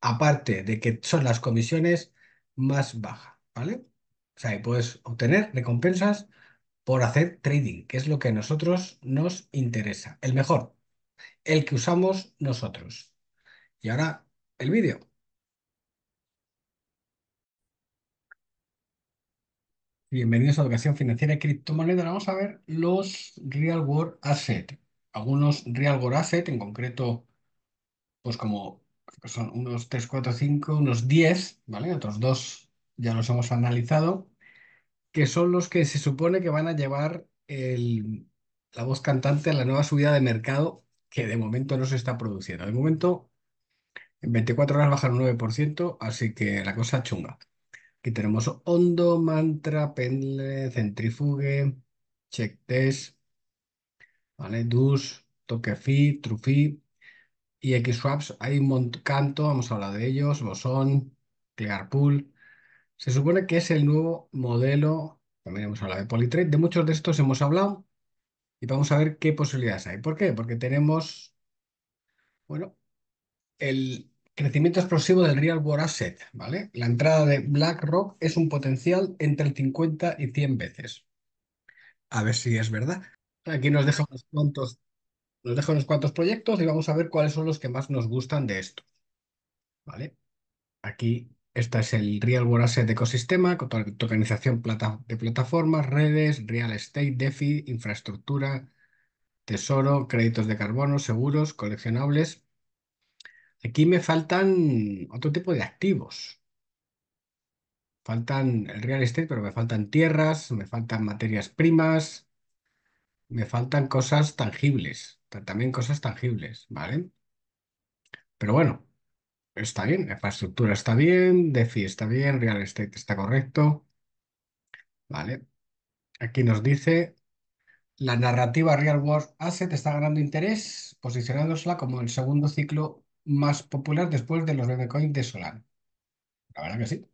aparte de que son las comisiones más bajas, ¿vale? O sea, puedes obtener recompensas por hacer trading, que es lo que a nosotros nos interesa, el mejor, el que usamos nosotros. Y ahora el vídeo. Bienvenidos a Educación Financiera y Criptomonedas. Vamos a ver los Real World Asset. Algunos Real World Asset, en concreto, pues como son unos 3, 4, 5, unos 10, ¿vale? Otros dos ya los hemos analizado, que son los que se supone que van a llevar el, la voz cantante a la nueva subida de mercado que de momento no se está produciendo. De momento, en 24 horas bajan un 9%, así que la cosa chunga. Aquí tenemos Hondo, Mantra, Pendle, centrifuge, Check Test, ¿vale? Dus, Toquefi, Trufi, y swaps hay un montón, Canto, hemos hablado de ellos, Boson, Clearpool. Se supone que es el nuevo modelo, también hemos hablado de Polytrade, de muchos de estos hemos hablado y vamos a ver qué posibilidades hay. ¿Por qué? Porque tenemos, bueno, el crecimiento explosivo del Real World Asset, ¿vale? La entrada de BlackRock es un potencial entre el 50 y 100 veces. A ver si es verdad. Aquí nos deja unos cuantos nos dejo unos cuantos proyectos y vamos a ver cuáles son los que más nos gustan de esto. ¿Vale? Aquí, esta es el Real World Asset Ecosistema, con toda tokenización plata de plataformas, redes, real estate, DeFi, infraestructura, tesoro, créditos de carbono, seguros, coleccionables. Aquí me faltan otro tipo de activos. Faltan el real estate, pero me faltan tierras, me faltan materias primas, me faltan cosas tangibles también cosas tangibles, ¿vale? Pero bueno, está bien, la infraestructura está bien, DeFi está bien, real estate está correcto, ¿vale? Aquí nos dice, la narrativa Real World Asset está ganando interés, posicionándosela como el segundo ciclo más popular después de los BBCoin de Solana. La verdad que sí.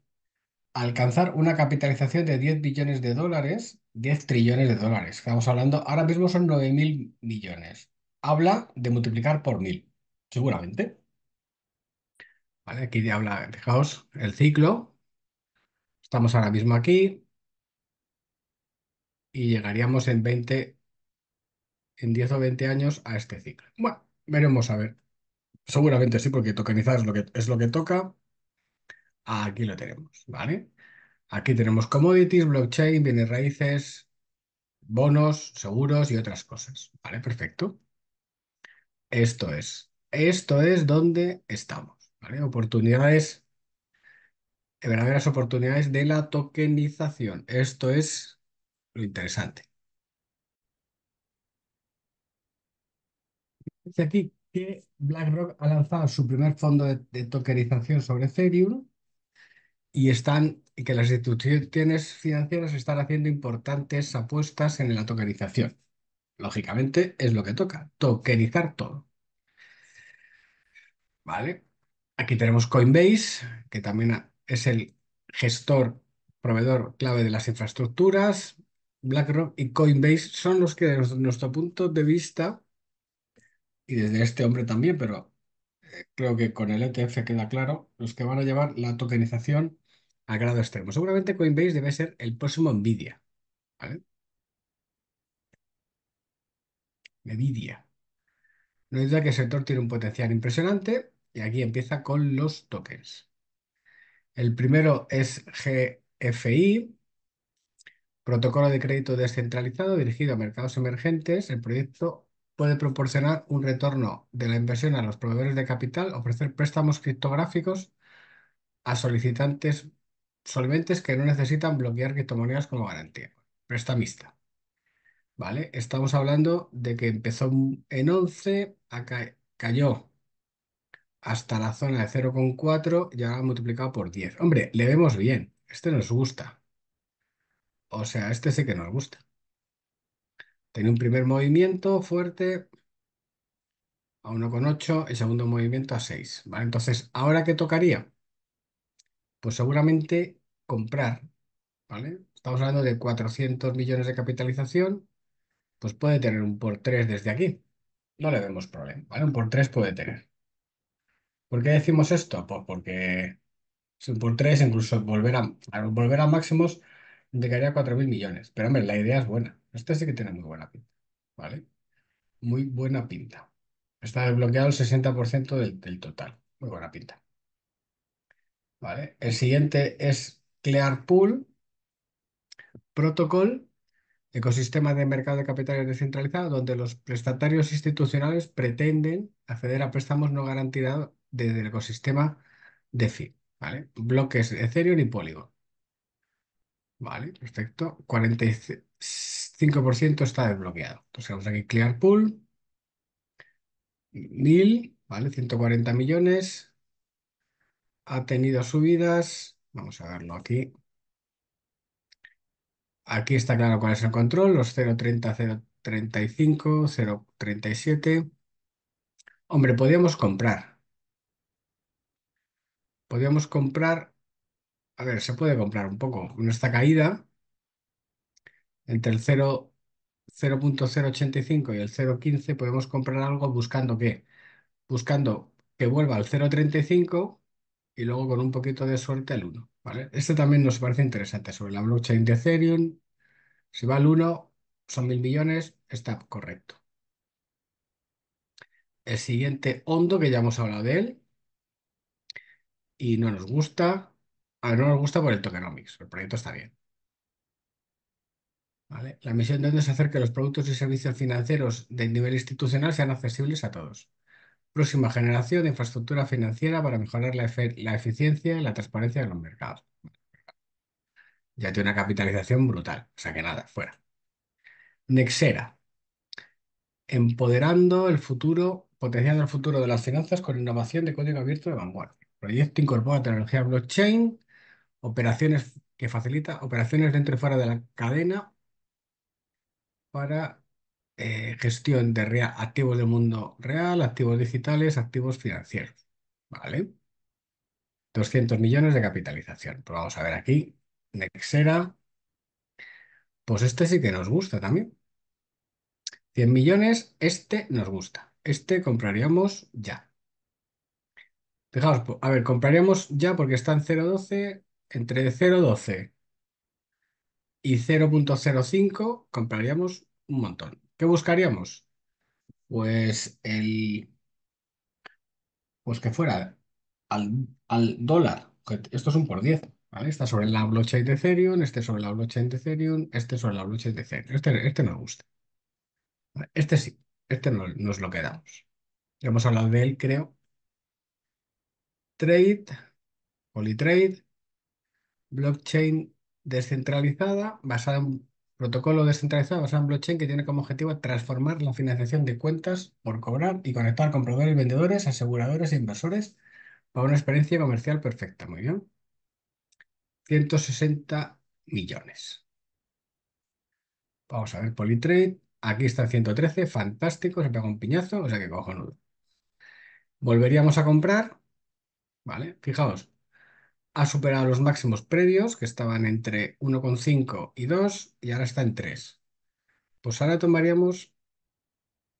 Alcanzar una capitalización de 10 billones de dólares, 10 trillones de dólares. Estamos hablando, ahora mismo son 9 mil millones habla de multiplicar por mil, seguramente. Vale, aquí habla, fijaos, el ciclo. Estamos ahora mismo aquí. Y llegaríamos en 20, en 10 o 20 años a este ciclo. Bueno, veremos a ver. Seguramente sí, porque tokenizar es lo que, es lo que toca. Aquí lo tenemos, ¿vale? Aquí tenemos commodities, blockchain, bienes raíces, bonos, seguros y otras cosas. ¿Vale? Perfecto. Esto es, esto es donde estamos, ¿vale? Oportunidades, verdaderas oportunidades de la tokenización. Esto es lo interesante. Dice aquí que BlackRock ha lanzado su primer fondo de, tokenización sobre Ethereum y están y que las instituciones financieras están haciendo importantes apuestas en la tokenización. Lógicamente es lo que toca, tokenizar todo. ¿Vale? Aquí tenemos Coinbase, que también es el gestor, proveedor clave de las infraestructuras. BlackRock y Coinbase son los que desde nuestro punto de vista, y desde este hombre también, pero eh, creo que con el ETF queda claro, los que van a llevar la tokenización a grado extremo. Seguramente Coinbase debe ser el próximo Nvidia. ¿vale? Nvidia. No hay duda que el sector tiene un potencial impresionante y aquí empieza con los tokens. El primero es GFI, protocolo de crédito descentralizado dirigido a mercados emergentes. El proyecto puede proporcionar un retorno de la inversión a los proveedores de capital, ofrecer préstamos criptográficos a solicitantes solventes que no necesitan bloquear criptomonedas como garantía. Prestamista. Estamos hablando de que empezó en 11, acá cayó hasta la zona de 0,4 y ahora multiplicado por 10. Hombre, le vemos bien. Este nos gusta. O sea, este sí que nos gusta. Tiene un primer movimiento fuerte a 1,8, y segundo movimiento a 6. ¿vale? Entonces, ¿ahora qué tocaría? Pues seguramente comprar. ¿vale? Estamos hablando de 400 millones de capitalización pues puede tener un por 3 desde aquí. No le vemos problema, ¿vale? Un por 3 puede tener. ¿Por qué decimos esto? Pues porque si un por 3, incluso volver a, máximos volver a máximos, 4.000 millones. Pero hombre, la idea es buena. Este sí que tiene muy buena pinta, ¿vale? Muy buena pinta. Está desbloqueado el 60% del, total. Muy buena pinta. ¿Vale? El siguiente es Clear Pool Protocol ecosistema de mercado de capitales descentralizado donde los prestatarios institucionales pretenden acceder a préstamos no garantizados desde el ecosistema DeFi, ¿vale? Bloques Ethereum y Polygon. Vale, perfecto. 45% está desbloqueado. Entonces vamos aquí Clear Pool. NIL, ¿vale? 140 millones. Ha tenido subidas. Vamos a verlo aquí. Aquí está claro cuál es el control, los 0.30, 0.35, 0.37. Hombre, podríamos comprar. Podríamos comprar, a ver, se puede comprar un poco. esta caída entre el 0.085 y el 0.15 podemos comprar algo buscando qué? Buscando que vuelva al 0.35 y luego con un poquito de suerte el 1. Este también nos parece interesante sobre la blockchain de Ethereum. Si va al 1, son mil millones, está correcto. El siguiente, Hondo, que ya hemos hablado de él. Y no nos gusta. A ah, no nos gusta por el tokenomics. El proyecto está bien. La misión de Hondo es hacer que los productos y servicios financieros de nivel institucional sean accesibles a todos. Próxima generación de infraestructura financiera para mejorar la, eficiencia y la transparencia de los mercados. Ya tiene una capitalización brutal, o sea que nada, fuera. Nexera. Empoderando el futuro, potenciando el futuro de las finanzas con innovación de código abierto de vanguardia. proyecto incorpora tecnología blockchain, operaciones que facilita operaciones dentro y fuera de la cadena para eh, gestión de activos del mundo real, activos digitales, activos financieros. ¿Vale? 200 millones de capitalización. pues vamos a ver aquí, Nexera. Pues este sí que nos gusta también. 100 millones, este nos gusta. Este compraríamos ya. Fijaos, a ver, compraríamos ya porque está en 0.12, entre 0.12 y 0.05 compraríamos un montón. ¿Qué buscaríamos? Pues el, pues que fuera al, dólar. Esto es un por 10, ¿vale? Está sobre la blockchain de Ethereum, este sobre la blockchain de Ethereum, este sobre la blockchain de Ethereum. Este, este no gusta. Este sí, este no, nos lo quedamos. Ya hemos hablado de él, creo. Trade, Polytrade, blockchain descentralizada basada en Protocolo descentralizado basado en blockchain que tiene como objetivo transformar la financiación de cuentas por cobrar y conectar compradores, proveedores, vendedores, aseguradores e inversores para una experiencia comercial perfecta. Muy bien. 160 millones. Vamos a ver Politrade. Aquí está 113, fantástico, se pega un piñazo, o sea que nudo. Volveríamos a comprar, ¿vale? Fijaos, ha superado los máximos previos, que estaban entre 1,5 y 2, y ahora está en 3. Pues ahora tomaríamos...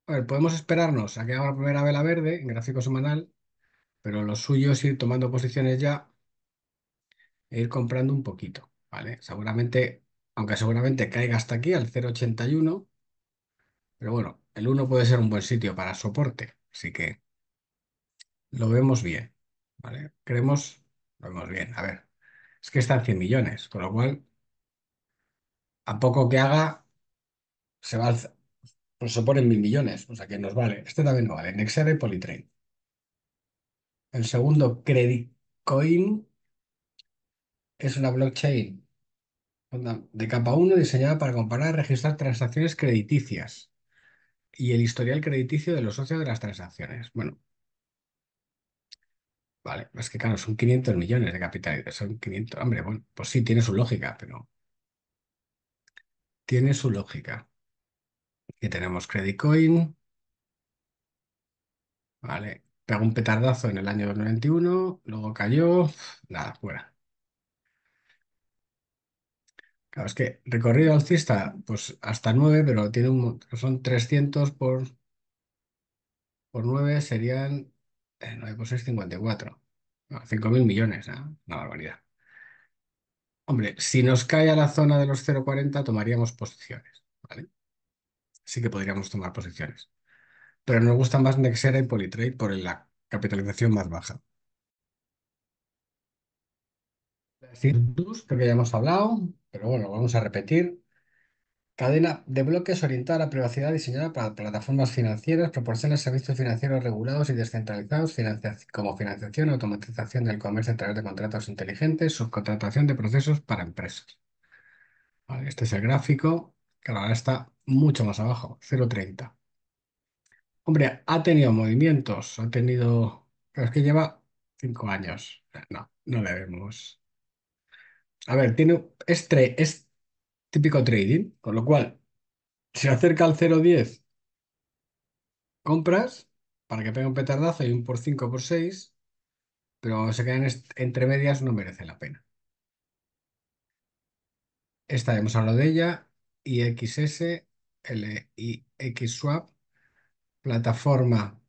A ver, podemos esperarnos a que haga la primera vela verde en gráfico semanal, pero lo suyo es ir tomando posiciones ya e ir comprando un poquito, ¿vale? Seguramente, aunque seguramente caiga hasta aquí, al 0,81, pero bueno, el 1 puede ser un buen sitio para soporte, así que lo vemos bien, ¿vale? Creemos vemos bien, a ver. Es que están 100 millones, con lo cual, a poco que haga, se va por pues suponen mil millones, o sea que nos vale. Este también no vale, Nexera y Polytrain. El segundo, Credit Coin, es una blockchain de capa 1 diseñada para comparar y registrar transacciones crediticias y el historial crediticio de los socios de las transacciones. Bueno, Vale, es que claro, son 500 millones de capital son 500, hombre, bueno, pues sí, tiene su lógica, pero tiene su lógica. Aquí tenemos Credit Coin, vale, pegó un petardazo en el año 91, luego cayó, nada, fuera. Claro, es que recorrido alcista, pues hasta 9, pero tiene un, son 300 por, por 9 serían eh, 9,654. 5.000 millones, ¿eh? Una barbaridad. Hombre, si nos cae a la zona de los 0,40, tomaríamos posiciones, ¿vale? Sí que podríamos tomar posiciones. Pero nos gustan más Nexera y Polytrade por la capitalización más baja. creo que ya hemos hablado, pero bueno, vamos a repetir. Cadena de bloques orientada a la privacidad diseñada para plataformas financieras, proporciona servicios financieros regulados y descentralizados, como financiación, automatización del comercio a través de contratos inteligentes, subcontratación de procesos para empresas. este es el gráfico, que ahora está mucho más abajo, 0.30. Hombre, ha tenido movimientos, ha tenido... creo que lleva cinco años. No, no le vemos. A ver, tiene... este típico trading, con lo cual, se acerca al 0,10, compras para que pegue un petardazo y un por 5 por 6, pero se quedan entre medias, no merece la pena. Esta hemos hablado de ella, IXS, LIXWAP plataforma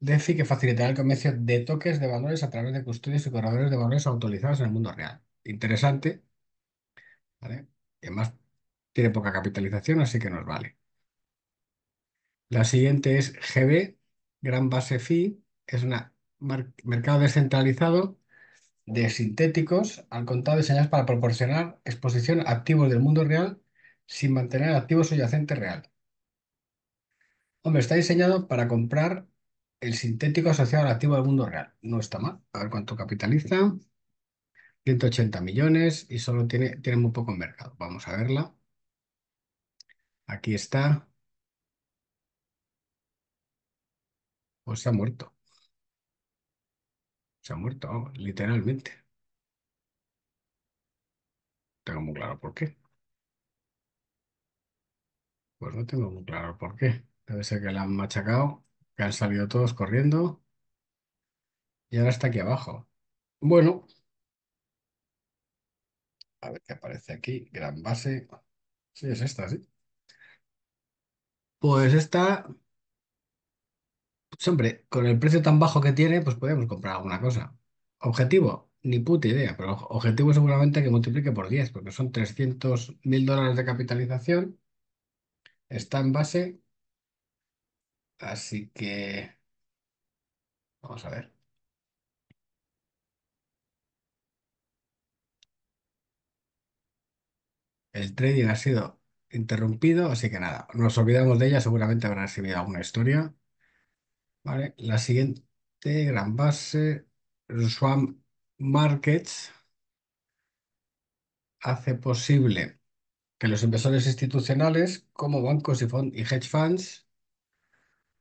DeFi que facilitará el comercio de toques de valores a través de custodios y corredores de valores autorizados en el mundo real. Interesante. ¿Vale? además tiene poca capitalización, así que nos vale. La siguiente es GB, Gran Base Fi, es un mercado descentralizado de sintéticos al contado diseñados para proporcionar exposición a activos del mundo real sin mantener activos subyacente real. Hombre, está diseñado para comprar el sintético asociado al activo del mundo real. No está mal. A ver cuánto capitaliza. 180 millones y solo tiene, tiene muy poco mercado. Vamos a verla. Aquí está. Pues se ha muerto. Se ha muerto, literalmente. Tengo muy claro por qué. Pues no tengo muy claro por qué. Debe ser que la han machacado, que han salido todos corriendo. Y ahora está aquí abajo. Bueno, a ver qué aparece aquí. Gran base. Sí, es esta, sí. Pues esta, pues hombre, con el precio tan bajo que tiene, pues podemos comprar alguna cosa. Objetivo, ni puta idea, pero objetivo seguramente que multiplique por 10, porque son 300 mil dólares de capitalización. Está en base, así que vamos a ver. El trading ha sido interrumpido, así que nada, nos olvidamos de ella, seguramente habrá recibido alguna historia. Vale, la siguiente gran base, Swam Markets, hace posible que los inversores institucionales, como bancos y, y hedge funds,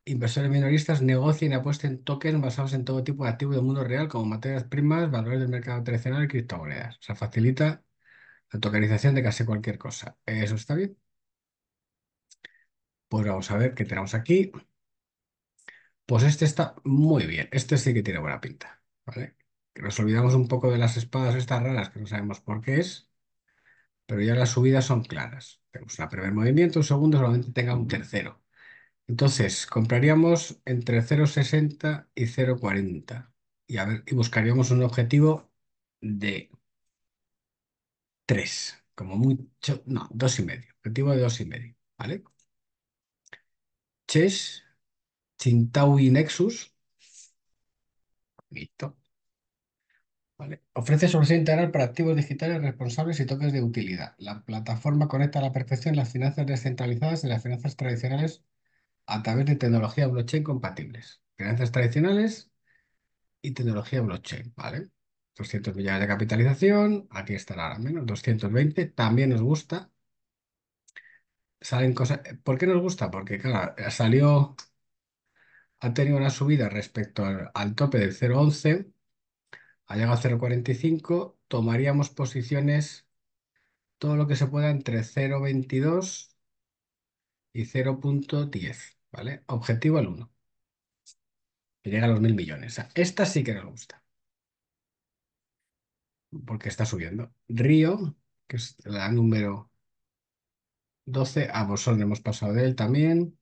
inversores minoristas, negocien y apuesten tokens basados en todo tipo de activos del mundo real, como materias primas, valores del mercado tradicional y criptomonedas. O sea, facilita la tokenización de casi cualquier cosa. ¿Eso está bien? Pues vamos a ver qué tenemos aquí. Pues este está muy bien. Este sí que tiene buena pinta. ¿vale? Que nos olvidamos un poco de las espadas estas raras que no sabemos por qué es. Pero ya las subidas son claras. Tenemos un primer movimiento, un segundo, solamente tenga un tercero. Entonces, compraríamos entre 0,60 y 0,40. Y, y buscaríamos un objetivo de Tres, como mucho, no, dos y medio, objetivo de dos y medio, ¿vale? Chess, Chintaui Nexus, Vale. Ofrece solución integral para activos digitales responsables y toques de utilidad. La plataforma conecta a la perfección las finanzas descentralizadas y las finanzas tradicionales a través de tecnología blockchain compatibles. Finanzas tradicionales y tecnología blockchain, ¿vale? 200 millones de capitalización, aquí estará al menos, 220, también nos gusta. cosas, ¿por qué nos gusta? Porque, claro, salió, ha tenido una subida respecto al, tope del 0,11, ha llegado a 0,45, tomaríamos posiciones todo lo que se pueda entre 0,22 y 0.10, ¿vale? Objetivo al 1, y llega a los mil millones. Esta sí que nos gusta porque está subiendo. Río, que es la número 12, a Bosón hemos pasado de él también.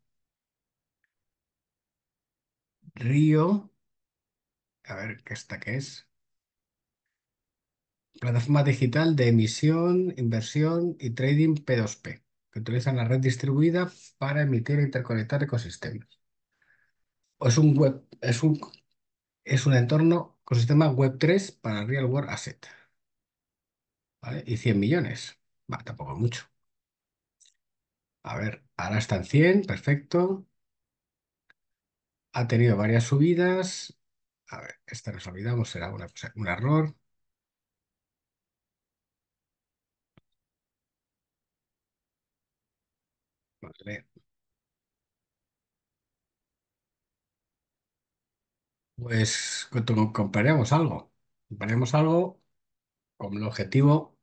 Río, a ver, ¿qué está qué es? Plataforma digital de emisión, inversión y trading P2P, que utilizan la red distribuida para emitir e interconectar ecosistemas. es un web, es un, es un entorno ecosistema Web3 para Real World Asset. ¿vale? Y 100 millones. Va, tampoco mucho. A ver, ahora están 100, perfecto. Ha tenido varias subidas. A ver, esta nos olvidamos, será un error. Vale. Pues comparemos algo. Comparemos algo con el objetivo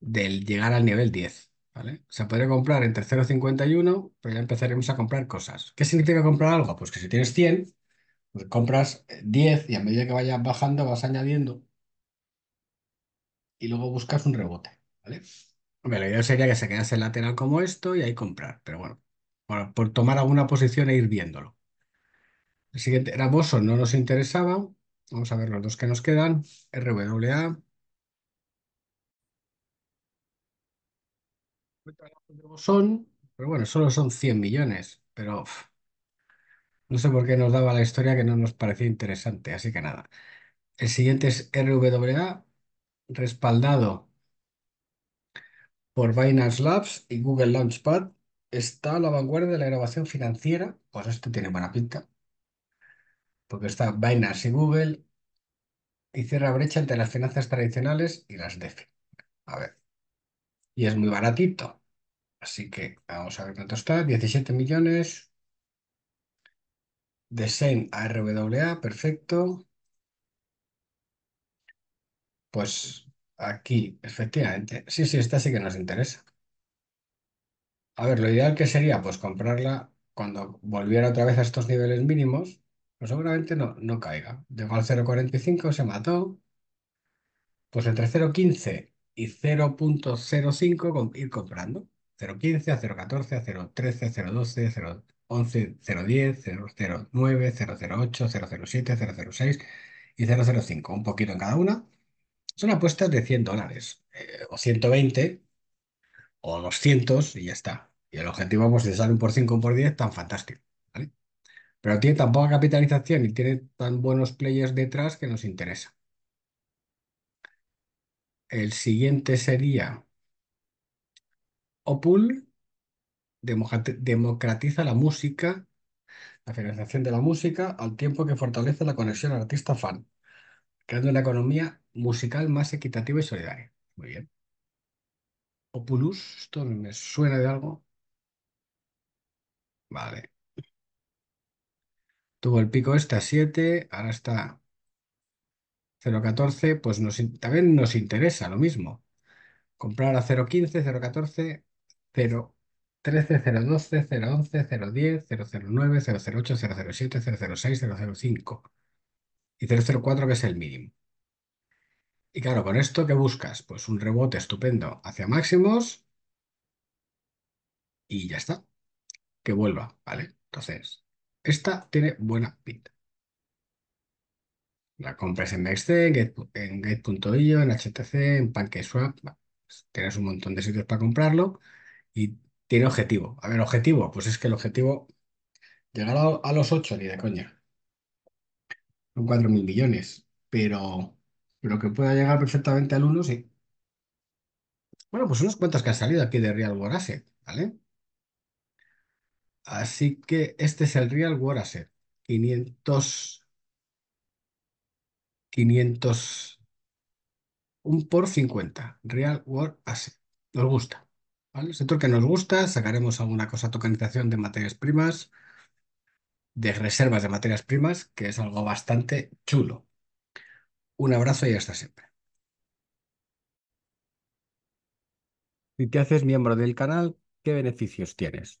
del llegar al nivel 10. ¿Vale? Se podría comprar entre 0,51, pero ya empezaremos a comprar cosas. ¿Qué significa comprar algo? Pues que si tienes 100, pues compras 10 eh, y a medida que vayas bajando vas añadiendo y luego buscas un rebote, ¿vale? idea lo sería que se quedase en lateral como esto y ahí comprar, pero bueno, por, por tomar alguna posición e ir viéndolo. El siguiente era Boson, no nos interesaba. Vamos a ver los dos que nos quedan. RWA. Son, pero bueno, solo son 100 millones, pero no sé por qué nos daba la historia que no nos parecía interesante, así que nada. El siguiente es RWA, respaldado por Binance Labs y Google Launchpad. Está a la vanguardia de la innovación financiera, pues este tiene buena pinta porque está Binance y Google y cierra brecha entre las finanzas tradicionales y las DeFi. A ver. Y es muy baratito. Así que vamos a ver cuánto está. 17 millones. De Same a RWA, perfecto. Pues aquí, efectivamente. Sí, sí, esta sí que nos interesa. A ver, lo ideal que sería, pues comprarla cuando volviera otra vez a estos niveles mínimos seguramente no, no caiga. Llegó al 0,45, se mató. Pues entre 0,15 y 0.05 con, ir comprando. 0.15 a 0.14, a 0.13, 0.12, 0.11, 0.10, 0.09, 0.08, 0.07, 0.06 y 0.05. Un poquito en cada una. Son apuestas de 100 dólares o 120 o 200 y ya está. Y el objetivo, pues, si sale un por 5 un por 10, tan fantástico pero tiene tan poca capitalización y tiene tan buenos players detrás que nos interesa. El siguiente sería Opul democratiza la música, la financiación de la música, al tiempo que fortalece la conexión artista-fan, creando una economía musical más equitativa y solidaria. Muy bien. Opulus, esto me suena de algo. Vale. Tuvo el pico este a 7, ahora está 0,14, pues nos, también nos interesa lo mismo. Comprar a 0,15, 0,14, 0,13, 0,12, 0,11, 0,10, 0,09, 0,08, 0,07, 0,06, 0,05 y 0,04 que es el mínimo. Y claro, con esto, ¿qué buscas? Pues un rebote estupendo hacia máximos y ya está. Que vuelva, ¿vale? Entonces, esta tiene buena pinta. La compras en BXC, en Gate.io, en HTC, en PancakeSwap. Pues tienes un montón de sitios para comprarlo y tiene objetivo. A ver, objetivo, pues es que el objetivo, llegar a, los 8 ni de coña. Son 4.000 mil millones, pero, pero que pueda llegar perfectamente al 1, sí. Bueno, pues unos cuantas que han salido aquí de Real World Asset, ¿vale? Así que este es el Real World Asset. 500, 500, un por 50. Real World Asset. Nos gusta. ¿vale? El sector que nos gusta, sacaremos alguna cosa, tokenización de materias primas, de reservas de materias primas, que es algo bastante chulo. Un abrazo y hasta siempre. Si te haces miembro del canal, ¿qué beneficios tienes?